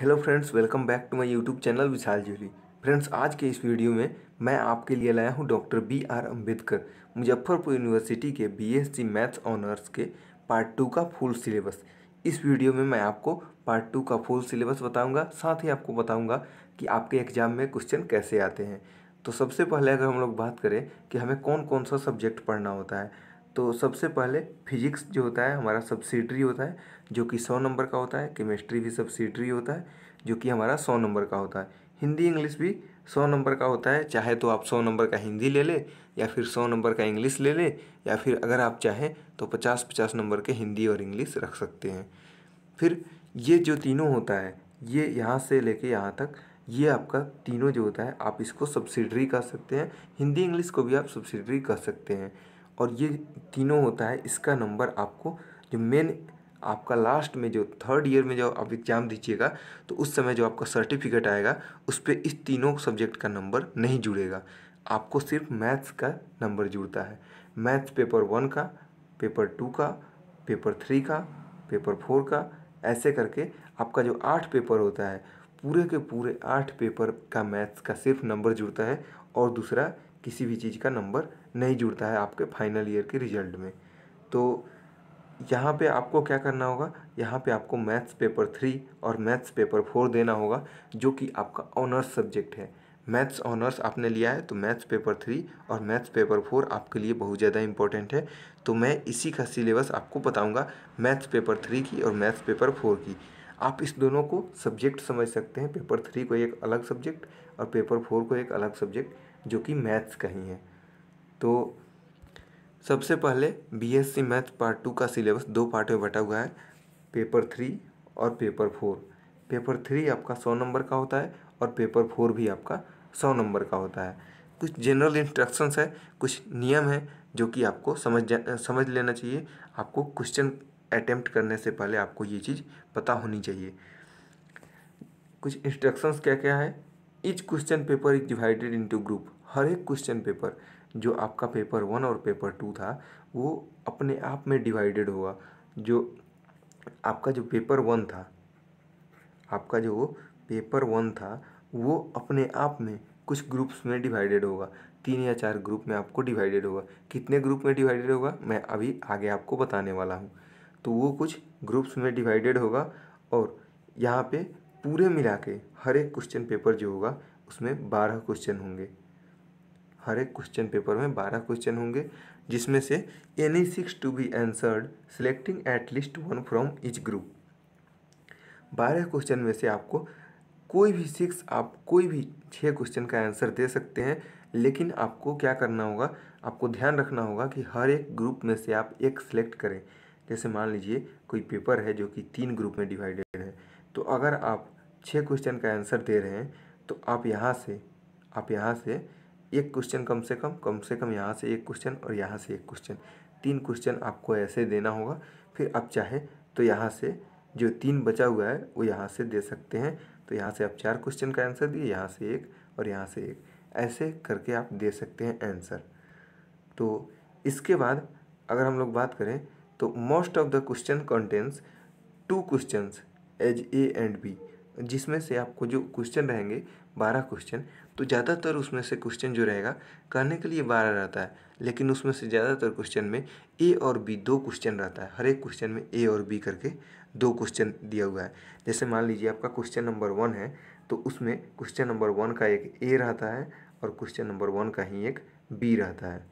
hello friends welcome back to my YouTube channel Vishal Julie friends आज के इस video में मैं आपके लिए लाया हूं doctor B R Ambedkar Muzaffarpur university के बीएससी मैथ्स ऑनर्स के पार्ट टू का फुल सिलेबस इस वीडियो में मैं आपको पार्ट टू का फुल सिलेबस बताऊँगा साथ ही आपको बताऊँगा कि आपके एग्ज़ाम में क्वेश्चन कैसे आते हैं तो सबसे पहले अगर हम लोग बात करें कि हमें कौन कौन सा सब्जेक्ट पढ़ना होता है तो सबसे पहले फिजिक्स जो होता है हमारा सब्सिडरी होता है जो कि सौ नंबर का होता है केमिस्ट्री भी सब्सिडरी होता है जो कि हमारा सौ नंबर का होता है हिंदी इंग्लिश भी सौ नंबर का होता है चाहे तो आप सौ नंबर का हिंदी ले लें या फिर सौ नंबर का इंग्लिश ले लें या फिर अगर आप चाहें तो पचास पचास नंबर के हिंदी और इंग्लिश रख सकते हैं फिर ये जो तीनों होता है ये यहाँ से लेके यहाँ तक ये आपका तीनों जो होता है आप इसको सब्सिडरी कह सकते हैं हिंदी इंग्लिश को भी आप सब्सिडरी कह सकते हैं और ये तीनों होता है इसका नंबर आपको जो मेन आपका लास्ट में जो थर्ड ईयर में जो आप एग्ज़ाम दीजिएगा तो उस समय जो आपका सर्टिफिकेट आएगा उस पर इस तीनों सब्जेक्ट का नंबर नहीं जुड़ेगा आपको सिर्फ मैथ्स का नंबर जुड़ता है मैथ्स पेपर वन का पेपर टू का पेपर थ्री का पेपर फोर का ऐसे करके आपका जो आठ पेपर होता है पूरे के पूरे आठ पेपर का मैथ्स का सिर्फ नंबर जुड़ता है और दूसरा किसी भी चीज़ का नंबर नहीं जुड़ता है आपके फाइनल ईयर के रिजल्ट में तो यहाँ पे आपको क्या करना होगा यहाँ पे आपको मैथ्स पेपर थ्री और मैथ्स पेपर फोर देना होगा जो कि आपका ऑनर्स सब्जेक्ट है मैथ्स ऑनर्स आपने लिया है तो मैथ्स पेपर थ्री और मैथ्स पेपर फोर आपके लिए बहुत ज़्यादा इंपॉर्टेंट है तो मैं इसी का सिलेबस आपको बताऊँगा मैथ्स पेपर थ्री की और मैथ्स पेपर फोर की आप इस दोनों को सब्जेक्ट समझ सकते हैं पेपर थ्री को एक अलग सब्जेक्ट और पेपर फोर को एक अलग सब्जेक्ट जो कि मैथ्स का ही है तो सबसे पहले बीएससी मैथ पार्ट टू का सिलेबस दो पार्ट में बटा हुआ है पेपर थ्री और पेपर फोर पेपर थ्री आपका सौ नंबर का होता है और पेपर फोर भी आपका सौ नंबर का होता है कुछ जनरल इंस्ट्रक्शंस है कुछ नियम है जो कि आपको समझ समझ लेना चाहिए आपको क्वेश्चन अटैम्प्ट करने से पहले आपको ये चीज़ पता होनी चाहिए कुछ इंस्ट्रक्शंस क्या क्या है each question paper is divided into group हर एक क्वेश्चन पेपर जो आपका पेपर वन और पेपर टू था वो अपने आप में डिवाइडेड हुआ जो आपका जो पेपर वन था आपका जो पेपर वन था वो अपने आप में कुछ ग्रुप्स में डिवाइडेड होगा तीन या चार ग्रुप में आपको डिवाइडेड होगा कितने ग्रुप में डिवाइडेड होगा मैं अभी आगे आपको बताने वाला हूँ तो वो कुछ ग्रुप्स में डिवाइडेड होगा और यहाँ पे पूरे मिला के हर एक क्वेश्चन पेपर जो होगा उसमें बारह क्वेश्चन होंगे हर एक क्वेश्चन पेपर में बारह क्वेश्चन होंगे जिसमें से any six to be answered selecting at least one from each group बारह क्वेश्चन में से आपको कोई भी सिक्स आप कोई भी छः क्वेश्चन का आंसर दे सकते हैं लेकिन आपको क्या करना होगा आपको ध्यान रखना होगा कि हर एक ग्रुप में से आप एक सेलेक्ट करें जैसे मान लीजिए कोई पेपर है जो कि तीन ग्रुप में डिवाइडेड है तो अगर आप छः क्वेश्चन का आंसर दे रहे हैं तो आप यहाँ से आप यहाँ से एक क्वेश्चन कम से कम कम से कम यहाँ से एक क्वेश्चन और यहाँ से एक क्वेश्चन तीन क्वेश्चन आपको ऐसे देना होगा फिर आप चाहे तो यहाँ से जो तीन बचा हुआ है वो यहाँ से दे सकते हैं तो यहाँ से आप चार क्वेश्चन का आंसर दिए यहाँ से एक और यहाँ से एक ऐसे करके आप दे सकते हैं आंसर तो इसके बाद अगर हम लोग बात करें तो most of the question contents two questions as A and B जिसमें से आपको जो क्वेश्चन रहेंगे बारह क्वेश्चन तो ज़्यादातर उसमें से क्वेश्चन जो रहेगा करने के लिए बारह रहता है लेकिन उसमें से ज़्यादातर क्वेश्चन में ए और बी दो क्वेश्चन रहता है हर एक क्वेश्चन में ए और बी करके दो क्वेश्चन दिया हुआ है जैसे मान लीजिए आपका क्वेश्चन नंबर वन है तो उसमें क्वेश्चन नंबर वन का एक ए रहता है और क्वेश्चन नंबर वन का ही एक बी रहता है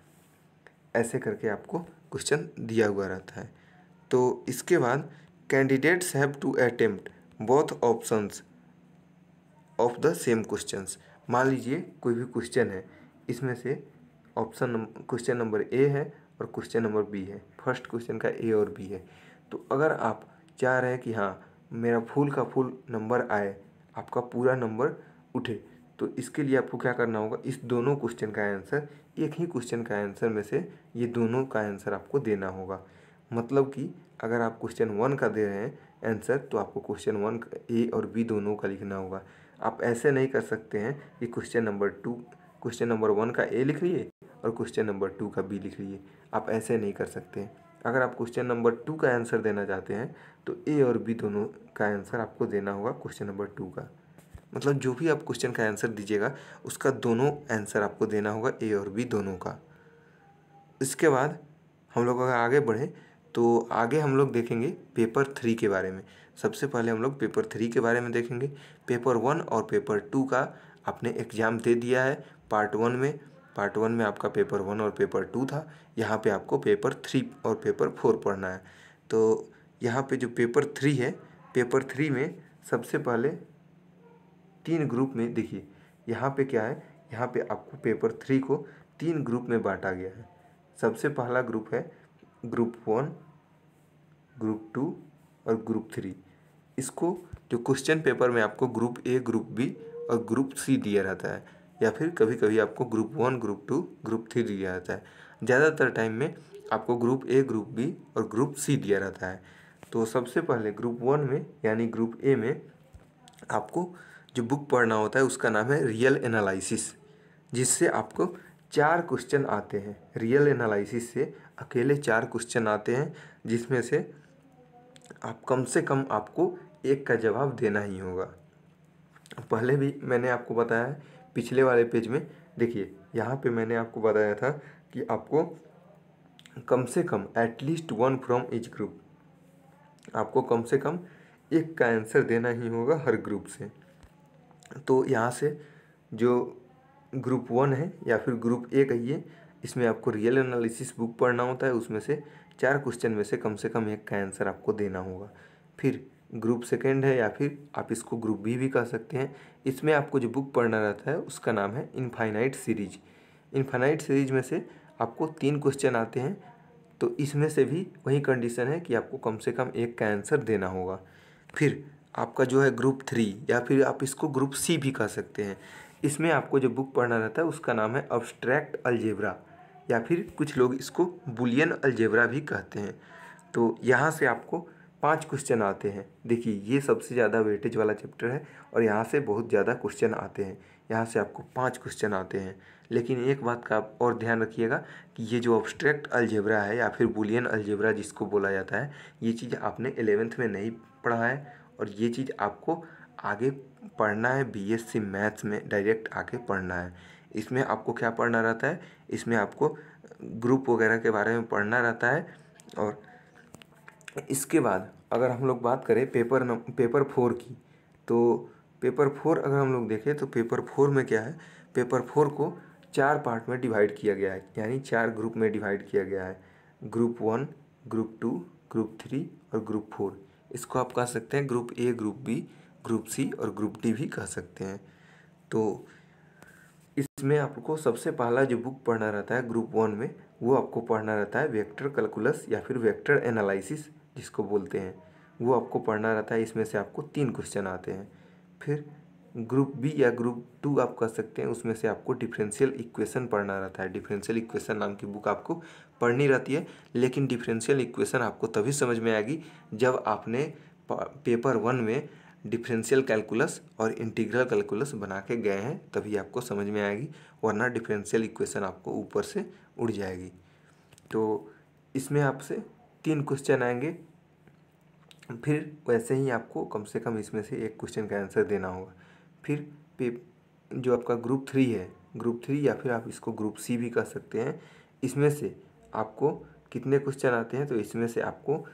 ऐसे करके आपको क्वेश्चन दिया हुआ रहता है तो इसके बाद candidates have to attempt both options of the same questions मान लीजिए कोई भी क्वेश्चन है इसमें से ऑप्शन क्वेश्चन नंबर ए है और क्वेश्चन नंबर बी है फर्स्ट क्वेश्चन का ए और बी है तो अगर आप चाह रहे हैं कि हाँ मेरा फुल का फुल नंबर आए आपका पूरा नंबर उठे तो इसके लिए आपको क्या करना होगा इस दोनों क्वेश्चन का आंसर एक ही क्वेश्चन का आंसर में से ये दोनों का आंसर आपको देना होगा मतलब कि अगर आप क्वेश्चन वन का दे रहे हैं आंसर तो आपको क्वेश्चन वन ए और बी दोनों का लिखना होगा आप ऐसे नहीं कर सकते हैं कि question number two question number one का ए लिख लिए और क्वेश्चन नंबर टू का बी लिख लिए आप ऐसे नहीं कर सकते हैं अगर आप क्वेश्चन नंबर टू का आंसर देना चाहते हैं तो ए और बी दोनों का आंसर आपको देना होगा क्वेश्चन नंबर टू का मतलब जो भी आप क्वेश्चन का आंसर दीजिएगा उसका दोनों आंसर आपको देना होगा ए और बी दोनों का इसके बाद हम लोग अगर आगे बढ़ें तो आगे हम लोग देखेंगे पेपर थ्री के बारे में सबसे पहले हम लोग पेपर थ्री के बारे में देखेंगे पेपर वन और पेपर टू का आपने एग्ज़ाम दे दिया है पार्ट वन में पार्ट वन में आपका पेपर वन और पेपर टू था यहाँ पे आपको पेपर थ्री और पेपर फोर पढ़ना है तो यहाँ पे जो पेपर थ्री है पेपर थ्री में सबसे पहले तीन ग्रुप में देखिए यहाँ पे क्या है यहाँ पे आपको पेपर थ्री को तीन ग्रुप में बांटा गया है सबसे पहला ग्रुप है ग्रुप वन ग्रुप टू और ग्रुप थ्री इसको जो क्वेश्चन पेपर में आपको ग्रुप ए ग्रुप बी और ग्रुप सी दिया रहता है या फिर कभी कभी आपको group one group two group three दिया रहता है ज़्यादातर टाइम में आपको ग्रुप ए ग्रुप बी और ग्रुप सी दिया रहता है तो सबसे पहले ग्रुप वन में यानी ग्रुप ए में आपको जो बुक पढ़ना होता है उसका नाम है रियल एनालिसिस जिससे आपको चार क्वेश्चन आते हैं रियल एनालिसिस से अकेले चार क्वेश्चन आते हैं जिसमें से आप कम से कम आपको एक का जवाब देना ही होगा पहले भी मैंने आपको बताया है पिछले वाले पेज में देखिए यहाँ पे मैंने आपको बताया था कि आपको कम से कम at least one from each group आपको कम से कम एक का आंसर देना ही होगा हर ग्रुप से तो यहाँ से जो ग्रुप वन है या फिर ग्रुप ए कहिए इसमें आपको रियल एनालिसिस बुक पढ़ना होता है उसमें से चार क्वेश्चन में से कम से कम एक का आंसर आपको देना होगा फिर ग्रुप सेकेंड है या फिर आप इसको ग्रुप बी भी, भी कह सकते हैं इसमें आपको जो बुक पढ़ना रहता है उसका नाम है इनफाइनाइट सीरीज इनफाइनाइट सीरीज में से आपको तीन क्वेश्चन आते हैं तो इसमें से भी वही कंडीशन है कि आपको कम से कम एक का आंसर देना होगा फिर आपका जो है ग्रुप थ्री या फिर आप इसको ग्रुप सी भी कह सकते हैं इसमें आपको जो बुक पढ़ना रहता है उसका नाम है अब्स्ट्रैक्ट अलजेब्रा या फिर कुछ लोग इसको बुलियन अलजेबरा भी कहते हैं तो यहाँ से आपको पांच क्वेश्चन आते हैं देखिए ये सबसे ज़्यादा वेटेज वाला चैप्टर है और यहाँ से बहुत ज़्यादा क्वेश्चन आते हैं यहाँ से आपको पांच क्वेश्चन आते हैं लेकिन एक बात का आप और ध्यान रखिएगा कि ये जो ऑब्स्ट्रैक्ट अलजेबरा है या फिर बुलियन अलजेबरा जिसको बोला जाता है ये चीज़ आपने एलेवेंथ में नहीं पढ़ा है और ये चीज़ आपको आगे पढ़ना है बी मैथ्स में डायरेक्ट आके पढ़ना है इसमें आपको क्या पढ़ना रहता है इसमें आपको ग्रुप वगैरह के बारे में पढ़ना रहता है और इसके बाद अगर हम लोग बात करें पेपर नम पेपर फोर की तो पेपर फोर अगर हम लोग देखें तो पेपर फोर में क्या है पेपर फोर को चार पार्ट में डिवाइड किया गया है यानी चार ग्रुप में डिवाइड किया गया है group one group two group three और ग्रुप फोर इसको आप कह सकते हैं group A group B group C और ग्रुप डी भी कह सकते हैं तो इसमें आपको सबसे पहला जो बुक पढ़ना रहता है ग्रुप वन में वो आपको पढ़ना रहता है वेक्टर कैलकुलस या फिर वेक्टर एनालिसिस जिसको बोलते हैं वो आपको पढ़ना रहता है इसमें से आपको तीन क्वेश्चन आते हैं फिर ग्रुप बी या ग्रुप टू आप कर सकते हैं उसमें से आपको डिफरेंशियल इक्वेशन पढ़ना रहता है डिफरेंशियल इक्वेशन नाम की बुक आपको पढ़नी रहती है लेकिन डिफरेंशियल इक्वेशन आपको तभी समझ में आएगी जब आपने पेपर वन में डिफरेंशियल कैलकुलस और इंटीग्रल कैलकुलस बना के गए हैं तभी आपको समझ में आएगी वरना डिफरेंशियल इक्वेशन आपको ऊपर से उड़ जाएगी तो इसमें आपसे तीन क्वेश्चन आएंगे फिर वैसे ही आपको कम से कम इसमें से एक क्वेश्चन का आंसर देना होगा फिर जो आपका ग्रुप थ्री है ग्रुप थ्री या फिर आप इसको ग्रुप सी भी कह सकते हैं इसमें से आपको कितने क्वेश्चन आते हैं तो इसमें से आपको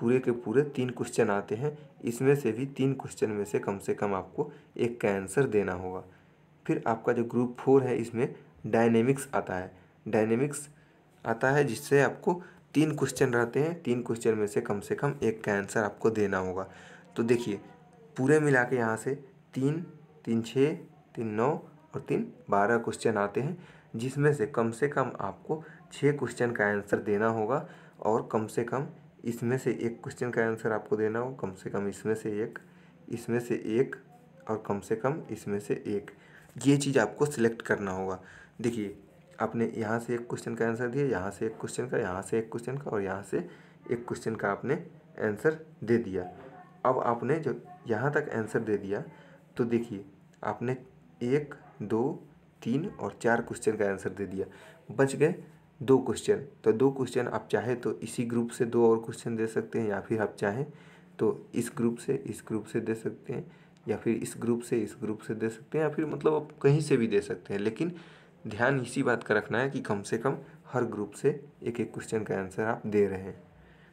पूरे के पूरे तीन क्वेश्चन आते हैं इसमें से भी तीन क्वेश्चन में से कम से कम आपको एक का आंसर देना होगा फिर आपका जो ग्रुप फोर है इसमें डायनेमिक्स आता है डायनेमिक्स आता है जिससे आपको तीन क्वेश्चन रहते हैं तीन क्वेश्चन में से कम से कम एक का आंसर आपको देना होगा तो देखिए पूरे मिला के यहाँ से तीन तीन छः तीन नौ और तीन बारह क्वेश्चन आते हैं जिसमें से कम से कम आपको छः क्वेश्चन का आंसर देना होगा और कम से कम इसमें से एक क्वेश्चन का आंसर आपको देना हो कम से कम इसमें से एक इसमें से एक और कम से कम इसमें से एक ये चीज़ आपको सिलेक्ट करना होगा देखिए आपने यहाँ से एक क्वेश्चन का आंसर दिया यहाँ से एक क्वेश्चन का यहाँ से एक क्वेश्चन का और यहाँ से एक क्वेश्चन का आपने आंसर दे दिया अब आपने जो यहाँ तक आंसर दे दिया तो देखिए आपने एक दो तीन और चार क्वेश्चन का आंसर दे दिया बच गए दो क्वेश्चन तो दो क्वेश्चन आप चाहे तो इसी ग्रुप से दो और क्वेश्चन दे सकते हैं या फिर आप चाहें तो इस ग्रुप से इस ग्रुप से दे सकते हैं या फिर इस ग्रुप से इस ग्रुप से दे सकते हैं या फिर मतलब आप कहीं से भी दे सकते हैं लेकिन ध्यान इसी बात का रखना है कि कम से कम हर ग्रुप से एक एक क्वेश्चन का आंसर आप दे रहे हैं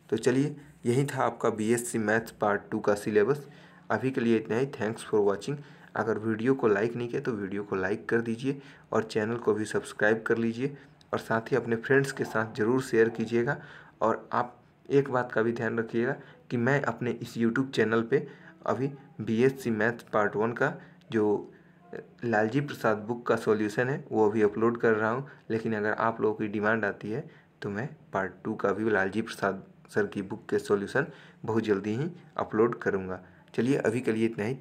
तो चलिए यही था आपका बीएससी मैथ्स पार्ट टू का सिलेबस अभी के लिए इतना ही थैंक्स फॉर वॉचिंग अगर वीडियो को लाइक नहीं किया तो वीडियो को लाइक कर दीजिए और चैनल को भी सब्सक्राइब कर लीजिए और साथ ही अपने फ्रेंड्स के साथ ज़रूर शेयर कीजिएगा और आप एक बात का भी ध्यान रखिएगा कि मैं अपने इस यूट्यूब चैनल पे अभी बीएससी मैथ पार्ट वन का जो लालजी प्रसाद बुक का सॉल्यूशन है वो अभी अपलोड कर रहा हूँ लेकिन अगर आप लोगों की डिमांड आती है तो मैं पार्ट टू का भी लालजी प्रसाद सर की बुक के सॉल्यूशन बहुत जल्दी ही अपलोड करूँगा चलिए अभी के लिए इतना ही